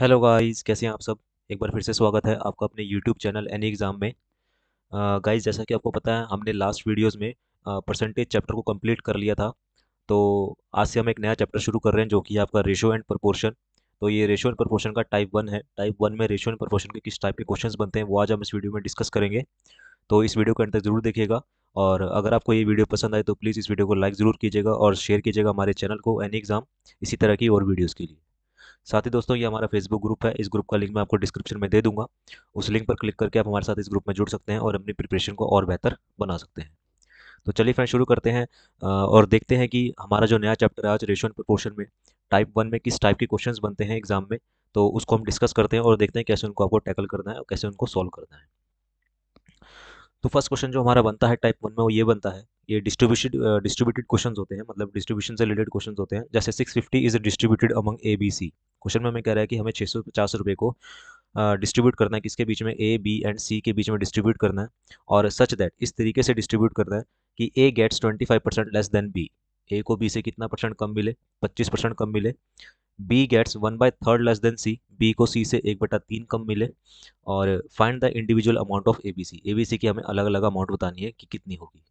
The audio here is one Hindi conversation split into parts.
हेलो गाइस कैसे हैं आप सब एक बार फिर से स्वागत है आपका अपने यूट्यूब चैनल एनी एग्ज़ाम में गाइस जैसा कि आपको पता है हमने लास्ट वीडियोस में परसेंटेज चैप्टर को कंप्लीट कर लिया था तो आज से हम एक नया चैप्टर शुरू कर रहे हैं जो कि आपका रेशो एंड प्रपोर्शन तो ये रेशो एंड प्रपोर्शन का टाइप वन है टाइप वन में रेशो एंड प्रपोर्शन के किस टाइप के क्वेश्चन बनते हैं वो आज हम इस वीडियो में डिस्कस करेंगे तो इस वीडियो को अंदर तक ज़रूर देखिएगा और अगर आपको ये वीडियो पसंद आए तो प्लीज़ इस वीडियो को लाइक ज़रूर कीजिएगा और शेयर कीजिएगा हमारे चैनल को एनी एग्ज़ाम इसी तरह की और वीडियोज़ के लिए साथ ही दोस्तों ये हमारा फेसबुक ग्रुप है इस ग्रुप का लिंक मैं आपको डिस्क्रिप्शन में दे दूंगा उस लिंक पर क्लिक करके आप हमारे साथ इस ग्रुप में जुड़ सकते हैं और अपनी प्रिपरेशन को और बेहतर बना सकते हैं तो चलिए फ्रेंड शुरू करते हैं और देखते हैं कि हमारा जो नया चैप्टर है आज रेशन एंड में टाइप वन में किस टाइप के क्वेश्चन बनते हैं एग्जाम में तो उसको हम डिस्कस करते हैं और देखते हैं कैसे उनको आपको टैकल करना है और कैसे उनको सॉल्व करना है तो फर्स्ट क्वेश्चन जो हमारा बनता है टाइप वन में वो ये बनता है ये डिस्ट्रीब्यूशन डिस्ट्रीब्यूटेड क्वेश्चन होते हैं मतलब डिस्ट्रीब्यूशन से रिलेटेड क्वेश्चन होते हैं जैसे six fifty is distributed among A B C question में हमें कह रहा है कि हमें छः सौ पचास रुपये को डिस्ट्रीब्यूट uh, करना है किसके बीच में ए बी एंड सी के बीच में डिस्ट्रीब्यूट करना है और सच दैट इस तरीके से डिस्ट्रीब्यूट करना है कि A gets twenty five percent less than B A को बी से कितना परसेंट कम मिले पच्चीस परसेंट कम मिले B gets one by third less than C B को सी से एक बटा तीन कम मिले और find the individual amount of A B C A B C की हमें अलग अलग अमाउंट बतानी है कि कितनी होगी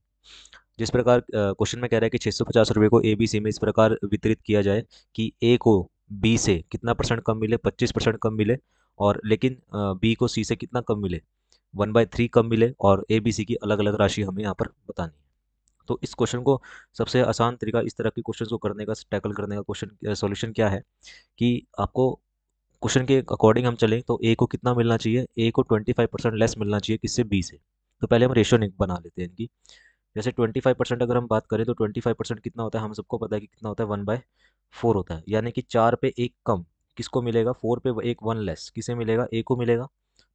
जिस प्रकार क्वेश्चन में कह रहा है कि छः सौ पचास रुपये को ए बी सी में इस प्रकार वितरित किया जाए कि ए को बी से कितना परसेंट कम मिले पच्चीस परसेंट कम मिले और लेकिन बी को सी से कितना कम मिले वन बाई थ्री कम मिले और ए बी सी की अलग अलग राशि हमें यहाँ पर बतानी है तो इस क्वेश्चन को सबसे आसान तरीका इस तरह के क्वेश्चन को करने का टैकल करने का क्वेश्चन सोल्यूशन क्या है कि आपको क्वेश्चन के अकॉर्डिंग हम चलें तो ए को कितना मिलना चाहिए ए को ट्वेंटी फाइव परसेंट लेस मिलना चाहिए किससे बी से तो पहले हम रेशियो बना लेते हैं इनकी जैसे ट्वेंटी फाइव परसेंट अगर हम बात करें तो ट्वेंटी फाइव परसेंट कितना होता है हम सबको पता है कि कितना होता है वन बाय फोर होता है यानी कि चार पे एक कम किसको मिलेगा फोर पे एक वन लेस किसे मिलेगा ए को मिलेगा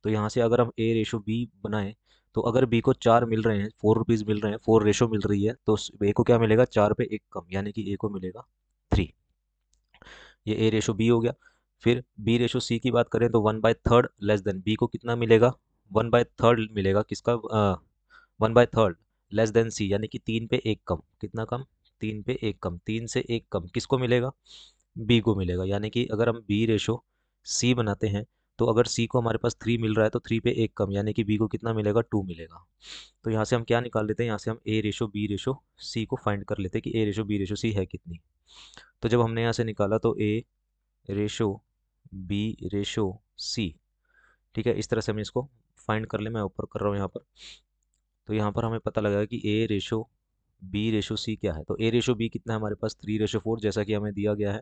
तो यहाँ से अगर हम ए रेशो बी बनाएं तो अगर बी को चार मिल रहे हैं फोर रुपीज़ मिल रहे हैं फोर रेशो मिल रही है तो ए को क्या मिलेगा चार पे एक कम यानी कि ए को मिलेगा थ्री ये ए रेशो बी हो गया फिर बी रेशो सी की बात करें तो one by third less than B को कितना मिलेगा वन बाय थर्ड मिलेगा किसका one by third less than C यानी कि तीन पे एक कम कितना कम तीन पे एक कम तीन से एक कम किसको मिलेगा बी को मिलेगा यानी कि अगर हम बी रेशो सी बनाते हैं तो अगर सी को हमारे पास थ्री मिल रहा है तो थ्री पे एक कम यानी कि बी को कितना मिलेगा टू मिलेगा तो यहाँ से हम क्या निकाल लेते हैं यहाँ से हम A ratio B ratio C को फाइंड कर लेते हैं कि A ratio B ratio C है कितनी तो जब हमने यहाँ से निकाला तो A ratio B ratio C ठीक है इस तरह से हम इसको फाइंड कर ले मैं ऊपर कर रहा हूँ यहाँ पर तो यहाँ पर हमें पता लगा कि A ratio B ratio C क्या है तो ए रेशो बी कितना है हमारे पास थ्री रेशो फोर जैसा कि हमें दिया गया है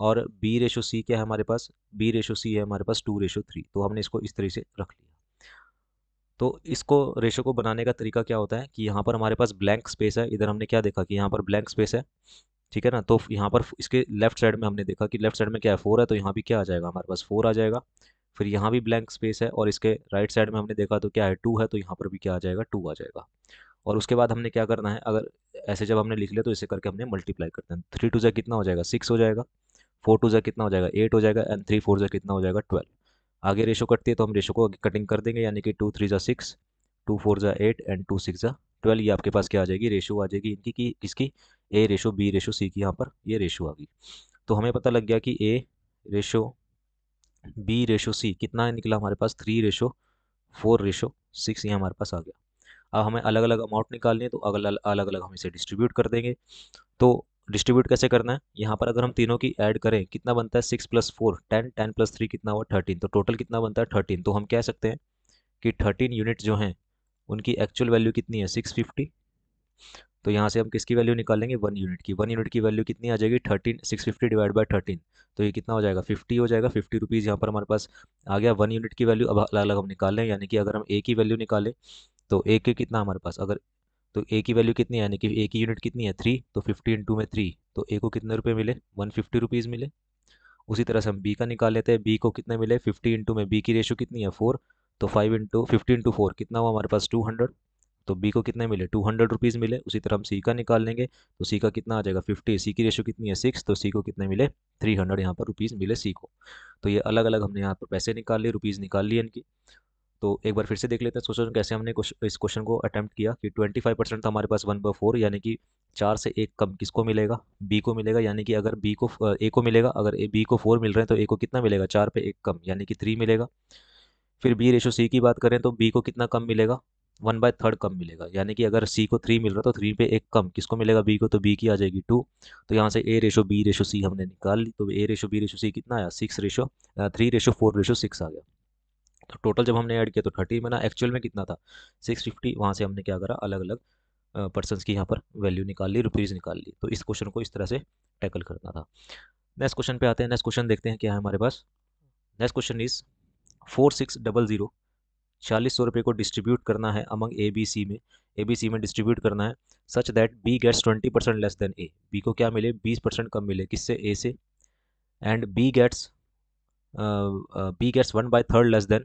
और बी रेशो सी क्या है हमारे पास बी रेशो सी है हमारे पास टू रेशो थ्री तो हमने इसको इस तरह से रख लिया तो इसको रेशो को बनाने का तरीका क्या होता है कि यहाँ पर हमारे पास ब्लैंक स्पेस है इधर हमने क्या देखा कि यहाँ पर ब्लैंक स्पेस है ठीक है ना तो यहाँ पर इसके लेफ्ट साइड में हमने देखा कि लेफ्ट साइड में क्या है फोर है तो यहाँ भी क्या आ जाएगा हमारे पास फोर आ जाएगा फिर यहाँ भी ब्लैंक स्पेस है और इसके राइट साइड में हमने देखा तो क्या है टू है तो यहाँ पर भी क्या आ जाएगा टू आ जाएगा और उसके बाद हमने क्या करना है अगर ऐसे जब हमने लिख लिया तो इसे करके हमने मल्टीप्लाई करते हैं थ्री टू जै कितना हो जाएगा सिक्स हो जाएगा फोर टू ज़ा कितना हो जाएगा एट हो जाएगा एंड थ्री फोर ज़ा कितना हो जाएगा ट्वेल्व आगे रेशो कटती है तो हम रेशो को कटिंग कर देंगे यानी कि टू थ्री ज़ा सिक्स टू फोर ज़ा एट एंड टू सिक्स ज़ा ट्वेल्व ये आपके पास क्या आ जाएगी रेशो आ जाएगी इनकी कि इसकी A ratio B ratio C की यहाँ पर ये रेशो आ गई तो हमें पता लग गया कि A ratio B ratio C कितना निकला हमारे पास three ratio four ratio six ये हमारे पास आ गया अब हमें अलग अलग अमाउंट निकालनी है तो अलग अलग हम इसे डिस्ट्रीब्यूट कर देंगे तो डिस्ट्रीब्यूट कैसे करना है यहाँ पर अगर हम तीनों की ऐड करें कितना बनता है six plus four ten ten plus three कितना हुआ थर्टीन तो टोटल कितना बनता है थर्टीन तो हम कह सकते हैं कि थर्टीन यूनिट जो हैं उनकी एक्चुअल वैल्यू कितनी है सिक्स फिफ्टी तो यहाँ से हम किसकी वैल्यू निकालेंगे वन यूनिट की वन यूनिट की वैल्यू कितनी आ जाएगी thirteen six fifty divide by thirteen तो ये कितना हो जाएगा फिफ्टी हो जाएगा फिफ्टी रुपीज़ यहाँ पर हमारे पास आ गया वन यूनिट की वैल्यू अब अलग अलग हम निकाल लें यानी कि अगर हम ए की वैल्यू निकालें तो ए के कितना हमारे पास अगर तो ए की वैल्यू कितनी है यानी कि ए की यूनिट कितनी है थ्री तो फिफ्टी इंटू में थ्री तो ए को कितने रुपये मिले वन फिफ्टी रुपीज़ मिले उसी तरह से हम बी का निकाल लेते हैं बी को कितने मिले फिफ्टी इंटू में बी की रेशो कितनी है फोर तो five into fifty into four कितना हुआ हमारे पास टू हंड्रेड तो बी को कितने मिले टू हंड्रेड रुपीज़ मिले उसी तरह हम सी का निकाल लेंगे तो सी का कितना आ जाएगा फिफ्टी सी की रेशो कितनी है सिक्स तो सी को कितने मिले थ्री हंड्रेड यहाँ पर रुपीज़ मिले सी को तो ये अलग अलग हमने यहाँ पर पैसे निकाल लिए रुपीज़ निकाल लिए इनकी तो एक बार फिर से देख लेते हैं सोचो कैसे हमने इस क्वेश्चन को अटैम्प्ट किया कि ट्वेंटी फाइव परसेंट था हमारे पास वन बाई फोर यानी कि चार से एक कम किसको मिलेगा बी को मिलेगा यानी कि अगर बी को ए को मिलेगा अगर ए बी को फोर मिल रहे हैं तो ए को कितना मिलेगा चार पे एक कम यानी कि थ्री मिलेगा फिर बी रेशो सी की बात करें तो बी को कितना कम मिलेगा वन बाय थर्ड कम मिलेगा यानी कि अगर सी को थ्री मिल रहा है तो थ्री पे एक कम किसको मिलेगा बी को तो बी की आ जाएगी टू तो यहाँ से A ratio B ratio C हमने निकाल ली तो A ratio B ratio C कितना आया six ratio three ratio four ratio six आ गया तो टोटल जब हमने ऐड किया तो थर्टी बना एक्चुअल में कितना था सिक्स फिफ्टी वहाँ से हमने क्या करा अलग अलग पर्सनस की यहाँ पर वैल्यू निकाल ली रुपीज़ निकाल ली तो इस क्वेश्चन को इस तरह से टैकल करना था नेक्स्ट क्वेश्चन पे आते हैं नेक्स्ट क्वेश्चन देखते हैं क्या है हमारे पास next question is four six double zero चालीस सौ रुपये को डिस्ट्रीब्यूट करना है अमंग ए बी सी में ए बी सी में डिस्ट्रीब्यूट करना है such that B gets twenty percent less than A B को क्या मिले बीस परसेंट कम मिले किससे ए से and B gets B gets one by third less than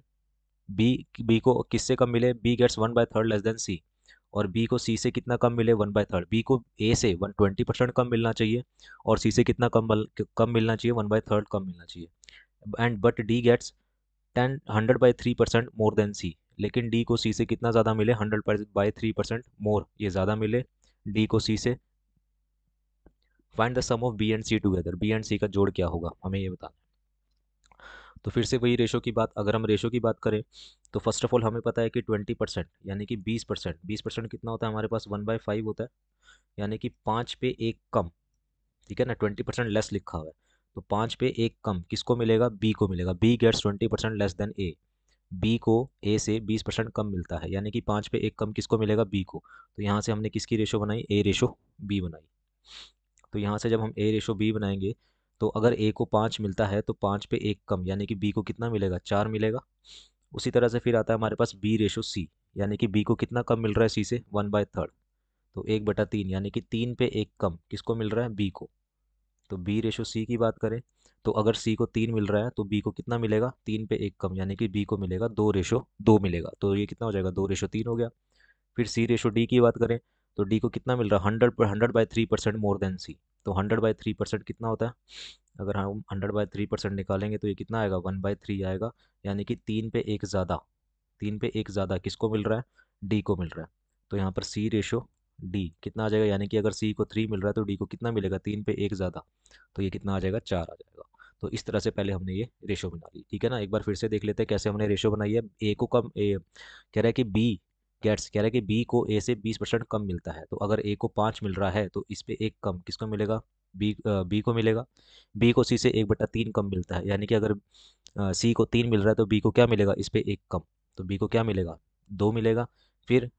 B B को किससे कम मिले B gets one by third less than C और बी को सी से कितना कम मिले वन बाय थर्ड बी को ए से वन ट्वेंटी परसेंट कम मिलना चाहिए और सी से कितना कम कम मिलना चाहिए वन बाय थर्ड कम मिलना चाहिए and but D gets ten hundred by three percent more than C लेकिन डी को सी से कितना ज़्यादा मिले hundred by three percent more ये ज़्यादा मिले डी को सी से find the sum of B and C together B and C का जोड़ क्या होगा हमें ये बताना तो फिर से वही रेशो की बात अगर हम रेशो की बात करें तो फर्स्ट ऑफ ऑल हमें पता है कि ट्वेंटी परसेंट यानी कि बीस परसेंट बीस परसेंट कितना होता है हमारे पास वन बाई फाइव होता है यानी कि पाँच पे एक कम ठीक है ना ट्वेंटी परसेंट लेस लिखा हुआ है तो पाँच पे एक कम किसको मिलेगा बी को मिलेगा B gets twenty percent less than A B को ए से बीस परसेंट कम मिलता है यानी कि पाँच पे एक कम किसको मिलेगा बी को तो यहाँ से हमने किसकी रेशो बनाई ए रेशो बी बनाई तो यहाँ से जब हम ए रेशो बी बनाएंगे तो अगर ए को पाँच मिलता है तो पाँच पे एक कम यानी कि बी को कितना मिलेगा चार मिलेगा उसी तरह से फिर आता है हमारे पास बी रेशो सी यानी कि बी को कितना कम मिल रहा है सी से वन बाय थर्ड तो एक बटा तीन यानी कि तीन पे एक कम किसको मिल रहा है बी को तो बी रेशो सी की बात करें तो अगर सी को तीन मिल रहा है तो बी को कितना मिलेगा तीन पे एक कम यानी कि बी को मिलेगा दो रेशो दो मिलेगा तो ये कितना हो जाएगा दो रेशो तीन हो गया फिर सी रेशो डी की बात करें तो डी को कितना मिल रहा है हंड्रेड पर hundred by three percent more than C तो हंड्रेड बाई थ्री परसेंट कितना होता है अगर हम हंड्रेड बाई थ्री परसेंट निकालेंगे तो ये कितना आएगा वन बाई थ्री आएगा यानी कि तीन पे एक ज़्यादा तीन पे एक ज़्यादा किसको मिल रहा है डी को मिल रहा है तो यहाँ पर सी रेशो डी कितना आ जाएगा यानी कि अगर सी को थ्री मिल रहा है तो डी को कितना मिलेगा तीन पे एक ज़्यादा तो ये कितना आ जाएगा चार आ जाएगा तो इस तरह से पहले हमने ये रेशो बना ली ठीक है ना एक बार फिर से देख लेते हैं कैसे हमने रेशो बनाई है ए को कम ए कह रहा है कि बी गेट्स कह रहा है कि बी को ए से बीस परसेंट कम मिलता है तो अगर ए को पाँच मिल रहा है तो इस पर एक कम किसको मिलेगा बी बी को मिलेगा बी को सी से एक बटा तीन कम मिलता है यानी कि अगर सी को तीन मिल रहा है तो बी को क्या मिलेगा इस पर एक कम तो बी को क्या मिलेगा दो मिलेगा फिर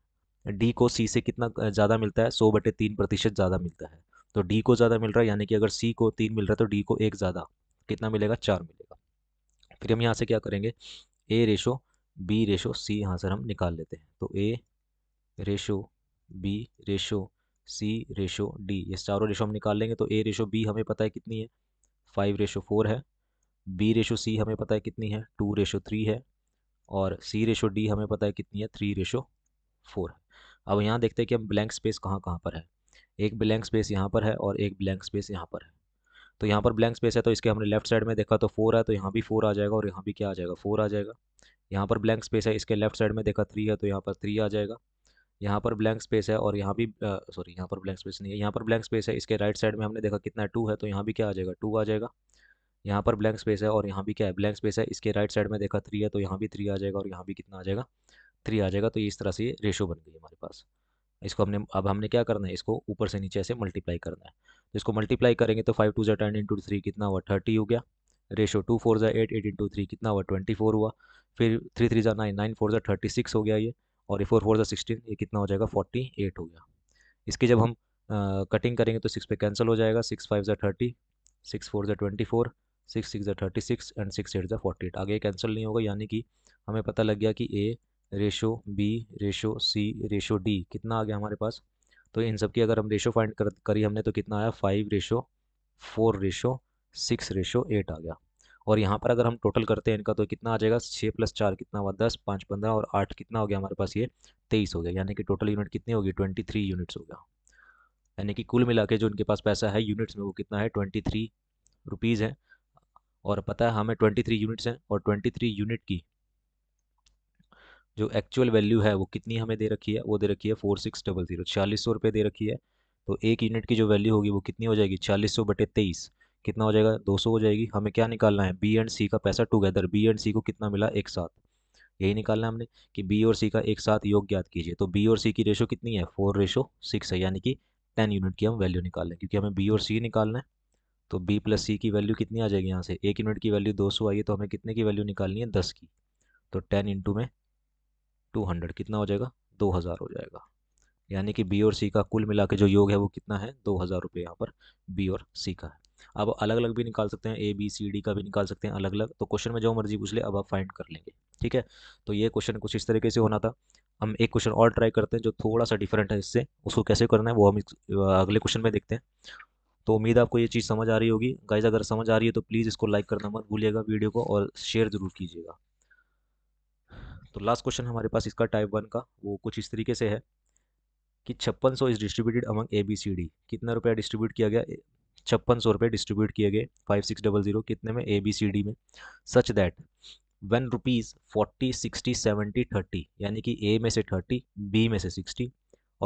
डी को सी से कितना ज़्यादा मिलता है सौ बटे तीन प्रतिशत ज़्यादा मिलता है तो डी को ज़्यादा मिल रहा है यानी कि अगर सी को तीन मिल रहा है तो डी को एक ज़्यादा कितना मिलेगा चार मिलेगा फिर हम यहाँ से क्या करेंगे A ratio B ratio C यहाँ से हम निकाल लेते हैं तो A ratio B ratio C ratio D ये चारों रेशो हम निकाल लेंगे तो ए रेशो बी हमें पता है कितनी है फाइव रेशो फोर है बी रेशो सी हमें पता है कितनी है टू रेशो थ्री है और सी रेशो डी हमें पता है कितनी है थ्री रेशो फोर है अब यहाँ देखते हैं कि हम ब्लैंक स्पेस कहाँ कहाँ पर है एक ब्लैंक स्पेस यहाँ पर है और एक ब्लैंक स्पेस यहाँ पर है तो यहाँ पर ब्लैंक स्पेस है तो इसके हमने लेफ्ट साइड में देखा तो फोर है तो यहाँ भी फोर आ जाएगा और यहाँ भी क्या आ जाएगा फोर आ जाएगा यहाँ पर ब्लैंक स्पेस है इसके लेफ्ट साइड में देखा थ्री है तो यहाँ पर थ्री आ जाएगा यहाँ पर ब्लैंक स्पेस है और यहाँ भी सॉरी यहाँ पर ब्लैंक स्पेस नहीं है यहाँ पर ब्लैंक स्पेस है इसके राइट साइड में हमने देखा कितना टू है तो यहाँ भी क्या आ जाएगा टू आ जाएगा यहाँ पर ब्लैंक स्पेस है और यहाँ भी क्या है ब्लैंक स्पेस है इसके राइट साइड में देखा थ्री है तो यहाँ भी थ्री आ जाएगा और यहाँ भी कितना आ जाएगा थ्री आ जाएगा तो इस तरह से ये रेशो बन गई हमारे पास इसको हमने अब हमने क्या करना है इसको ऊपर से नीचे ऐसे मल्टीप्लाई करना है तो इसको मल्टीप्लाई करेंगे तो फाइव टू जै टेन इंटू थ्री कितना हुआ थर्टी हो गया रेशो टू फोर जै एट एट इंटू थ्री कितना हुआ ट्वेंटी फोर हुआ फिर थ्री थ्री ज़ा नाइन नाइन फोर ज़ा थर्टी सिक्स हो गया ये और ये फोर फोर ज़ा सिक्सटीन ये कितना हो जाएगा फोर्टी एट हो गया इसकी जब हम कटिंग कटिंग करेंगे तो सिक्स पे कैंसिल हो जाएगा सिक्स फाइव ज़ा थर्टी सिक्स फोर ज़ा ट्वेंटी फोर सिक्स सिक्स ज़ा thirty six and six eight ज़ा फोर्टी एट आगे कैंसिल नहीं होगा यानी कि हमें पता लग गया कि A ratio B ratio C ratio D कितना आ गया हमारे पास तो इन सब की अगर हम रेशो फाइंड कर करी हमने तो कितना आया five ratio four ratio six ratio eight आ गया और यहाँ पर अगर हम टोटल करते हैं इनका तो कितना आ जाएगा छः प्लस चार कितना हुआ दस पाँच पंद्रह और आठ कितना हो गया हमारे पास ये तेईस हो गया यानी कि टोटल यूनिट कितनी होगी ट्वेंटी थ्री यूनिट्स हो गया यानी कि कुल मिला के जो इनके पास पैसा है यूनिट्स में वो कितना है ट्वेंटी थ्री रुपीज़ है और पता है हमें ट्वेंटी थ्री यूनिट्स हैं और ट्वेंटी थ्री यूनिट की जो एक्चुअल वैल्यू है वो कितनी हमें दे रखी है वो दे रखी है फोर सिक्स डबल जीरो छियालीस सौ रुपये दे रखी है तो एक यूनिट की जो वैल्यू होगी वो कितनी हो जाएगी छियालीस सौ बटे तेईस कितना हो जाएगा 200 हो जाएगी हमें क्या निकालना है बी एंड सी का पैसा टुगेदर बी एंड सी को कितना मिला एक साथ यही निकालना है हमने कि बी और सी का एक साथ योग ज्ञात कीजिए तो बी और सी की रेशो कितनी है फोर रेशो सिक्स है यानी कि टेन यूनिट की हम वैल्यू निकालें क्योंकि हमें बी और सी निकालना है तो बी प्लस सी की वैल्यू कितनी आ जाएगी यहाँ से एक यूनिट की वैल्यू दो सौ आई है तो हमें कितने की वैल्यू निकालनी है दस की तो टेन इंटू में टू हंड्रेड कितना हो जाएगा दो हज़ार हो जाएगा यानी कि बी और सी का कुल मिला के जो योग है वो कितना है दो हज़ार रुपये यहाँ पर बी और सी का है आप अलग अलग भी निकाल सकते हैं ए बी सी डी का भी निकाल सकते हैं अलग अलग तो क्वेश्चन में जो मर्जी पूछ ले अब आप फाइंड कर लेंगे ठीक है तो ये क्वेश्चन कुछ इस तरीके से होना था हम एक क्वेश्चन और ट्राई करते हैं जो थोड़ा सा डिफरेंट है इससे उसको कैसे करना है वो हम अगले क्वेश्चन में देखते हैं तो उम्मीद आपको ये चीज़ समझ आ रही होगी गाइज अगर समझ आ रही है तो प्लीज़ इसको लाइक करना मत भूलिएगा वीडियो को और शेयर ज़रूर कीजिएगा तो लास्ट क्वेश्चन हमारे पास इसका टाइप वन का वो कुछ इस तरीके से है कि छप्पन सौ is distributed among A B C D कितना रुपया डिस्ट्रीब्यूट किया गया छप्पन सौ रुपये डिस्ट्रीब्यूट किए गए फाइव सिक्स डबल जीरो कितने में ए बी सी डी में such that one rupees forty sixty seventy thirty यानी कि ए में से थर्टी बी में से सिक्सटी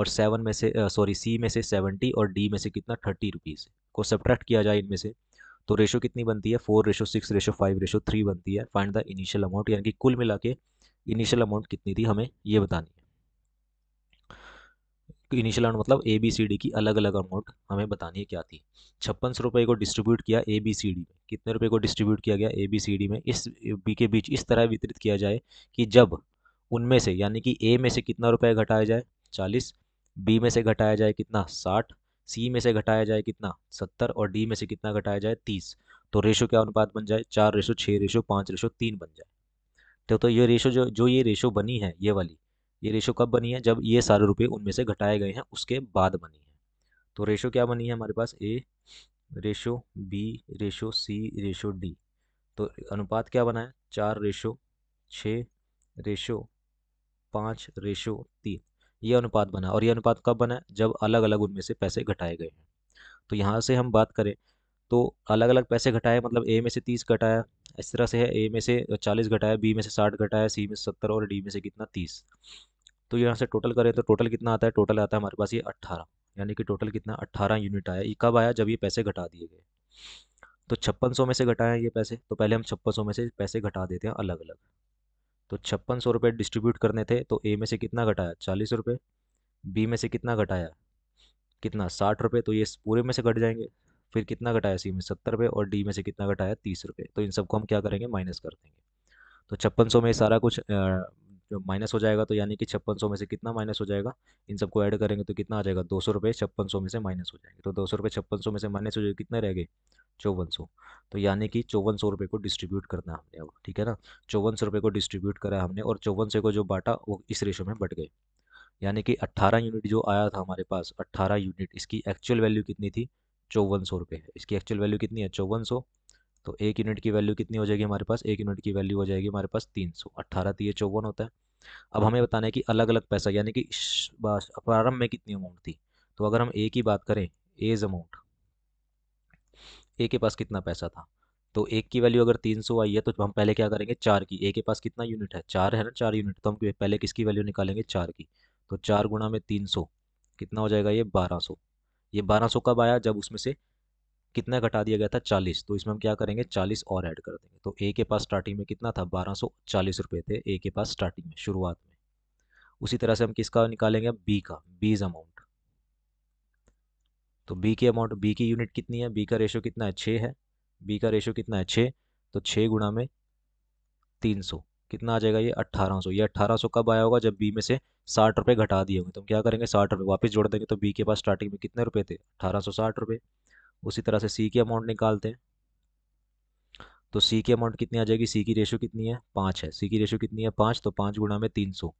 और सेवन में से सॉरी सी में से सेवेंटी और डी में से कितना थर्टी रुपीज़ को सब्ट्रैक्ट किया जाए इनमें से तो रेशो कितनी बनती है four ratio six ratio five ratio three बनती है फाइंड द इनिशियल अमाउंट यानी कि कुल मिला के इनिशियल अमाउंट कितनी थी हमें ये बतानी है इनिशियल अमाउंट मतलब ए बी सी डी की अलग अलग अमाउंट हमें बतानी है क्या थी छप्पन सौ रुपये को डिस्ट्रीब्यूट किया ए बी सी डी में कितने रुपये को डिस्ट्रीब्यूट किया गया ए बी सी डी में इस बी के बीच इस तरह वितरित किया जाए कि जब उनमें से यानी कि ए में से कितना रुपये घटाया जाए चालीस बी में से घटाया जाए कितना साठ सी में से घटाया जाए कितना सत्तर और डी में से कितना घटाया जाए तीस तो रेशो क्या अनुपात बन जाए चार रेशो छः रेशो पाँच रेशो तीन बन जाए तो तो ये रेशो जो जो ये रेशो बनी है ये वाली ये रेशो कब बनी है जब ये सारे रुपये उनमें से घटाए गए हैं उसके बाद बनी है तो रेशो क्या बनी है हमारे पास A ratio B ratio C ratio D तो अनुपात क्या बना है चार रेशो छ रेशो पाँच रेशो तीन ये अनुपात बना और ये अनुपात कब बना है जब अलग अलग उनमें से पैसे घटाए गए हैं तो यहाँ से हम बात करें तो अलग अलग पैसे घटाए मतलब ए में से तीस घटाया इस तरह से है ए में से चालीस घटाया बी में से साठ घटाया सी में से सत्तर और डी में से कितना तीस तो यहाँ से टोटल करें तो टोटल कितना आता है टोटल आता है हमारे पास ये अट्ठारह यानी कि टोटल कितना अट्ठारह यूनिट आया ये कब आया जब ये पैसे घटा दिए गए तो छप्पन सौ में से घटाएं ये पैसे तो पहले हम छप्पन सौ में से पैसे घटा देते हैं अलग अलग तो छप्पन सौ रुपये डिस्ट्रीब्यूट करने थे तो ए में से कितना घटाया चालीस रुपये बी में से कितना घटाया कितना साठ रुपये तो ये पूरे में से घट जाएंगे फिर कितना घटाया सी में सत्तर रुपये और डी में से कितना घटाया तीस रुपये तो इन सबको हम क्या करेंगे माइनस कर देंगे तो छप्पन सौ में सारा कुछ माइनस हो जाएगा तो यानी कि छप्पन सौ में से कितना माइनस हो जाएगा इन सबको ऐड करेंगे तो कितना आ जाएगा दो सौ रुपये छप्पन सौ में से माइनस हो जाएंगे तो दो सौ रुपये छप्पन सौ में से माइनस हो जाएगा कितने रह गए चौवन सौ तो यानी कि चौवन सौ रुपये को डिस्ट्रीब्यूट करना हमने अब ठीक है ना चौवन सौ रुपये को डिस्ट्रीब्यूट करा हमने और चौवन सौ को जो बांटा वो इस रेशो में बट गए यानी कि अट्ठारह यूनिट जो आया था हमारे पास अट्ठारह यूनिट इसकी एक्चुअल वैल्यू कितनी थी चौवन सौ रुपये इसकी एक्चुअल वैल्यू कितनी है चौवन सौ तो एक यूनिट की वैल्यू कितनी हो जाएगी हमारे पास एक यूनिट की वैल्यू हो जाएगी हमारे पास तीन सौ अट्ठारह तीय तो चौवन होता है अब हमें बताना है कि अलग अलग पैसा यानी कि प्रारंभ में कितनी अमाउंट थी तो अगर हम ए की बात करें एज अमाउंट ए के पास कितना पैसा था तो एक की वैल्यू अगर तीन सौ आई है तो हम पहले क्या करेंगे चार की ए के पास कितना यूनिट है चार है ना चार यूनिट तो हम पहले किसकी वैल्यू निकालेंगे चार की तो चार गुणा में तीन सौ कितना हो जाएगा ये बारह सौ ये बारह सौ कब आया जब उसमें से कितना घटा दिया गया था चालीस तो इसमें हम क्या करेंगे चालीस और ऐड कर देंगे तो ए के पास स्टार्टिंग में कितना था बारह सौ चालीस रुपये थे ए के पास स्टार्टिंग में शुरुआत में उसी तरह से हम किसका निकालेंगे बी का बीज अमाउंट तो बी की अमाउंट बी की यूनिट कितनी है बी का रेशो कितना है छः है बी का रेशो कितना है छः तो छः गुणा में तीन सौ कितना आ जाएगा ये अट्ठारह सौ ये अट्ठारह सौ कब आया होगा जब बी में से साठ रुपये घटा दिए होंगे तो हम क्या करेंगे साठ रुपये वापस जोड़ देंगे तो बी के पास स्टार्टिंग में कितने रुपये थे अठारह सौ साठ रुपये उसी तरह से सी की अमाउंट निकालते हैं तो सी की अमाउंट कितनी आ जाएगी सी की रेशो कितनी है पाँच है सी की रेशो कितनी है पाँच तो पाँच गुणा में तीन सौ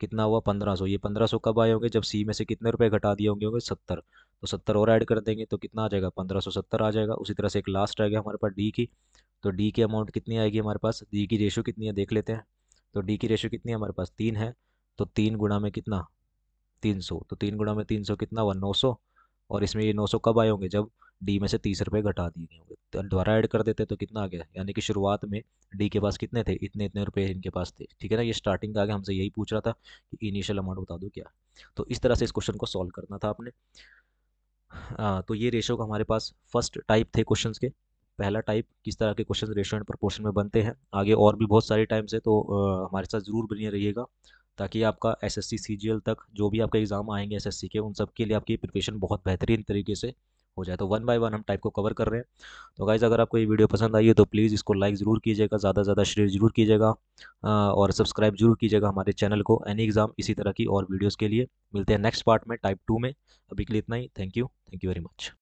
कितना हुआ पंद्रह सौ ये पंद्रह सौ कब आए होंगे जब सी में से कितने रुपए घटा दिए होंगे होंगे सत्तर तो सत्तर और ऐड कर देंगे तो कितना आ जाएगा पंद्रह सौ सत्तर आ जाएगा उसी तरह से एक लास्ट आएगा हमारे पास डी की तो डी की अमाउंट कितनी आएगी हमारे पास डी की रेशो कितनी है देख लेते हैं तो डी की रेशो कितनी है हमारे पास तीन है तो तीन गुणा में कितना तीन सौ तो तीन गुणा में तीन सौ कितना हुआ नौ सौ और इसमें ये नौ सौ कब आए होंगे जब डी में से तीस रुपये घटा दिए गए होंगे तो दोबारा ऐड कर देते तो कितना आ गया यानी कि शुरुआत में डी के पास कितने थे इतने इतने रुपए इनके पास थे ठीक है ना ये स्टार्टिंग का आगे हमसे यही पूछ रहा था कि इनिशियल अमाउंट बता दो क्या तो इस तरह से इस क्वेश्चन को सॉल्व करना था आपने आ, तो ये रेशो का हमारे पास फर्स्ट टाइप थे क्वेश्चन के पहला टाइप किस तरह के क्वेश्चन रेशो एंड प्रपोर्शन में बनते हैं आगे और भी बहुत सारे टाइम्स है तो आ, हमारे साथ ज़रूर बनिए रहिएगा ताकि आपका एस एस तक जो भी आपका एग्ज़ाम आएंगे एस के उन सब के लिए आपकी प्रिपरेशन बहुत बेहतरीन तरीके से हो जाए तो वन बाय वन हम टाइप को कवर कर रहे हैं तो गाइज़ अगर आपको ये वीडियो पसंद आई है तो प्लीज़ इसको लाइक ज़रूर कीजिएगा ज़्यादा से ज़्यादा शेयर ज़रूर कीजिएगा और सब्सक्राइब जरूर कीजिएगा हमारे चैनल को एनी एग्ज़ाम इसी तरह की और वीडियोज़ के लिए मिलते हैं नेक्स्ट पार्ट में टाइप टू में अभी के लिए इतना ही thank you thank you very much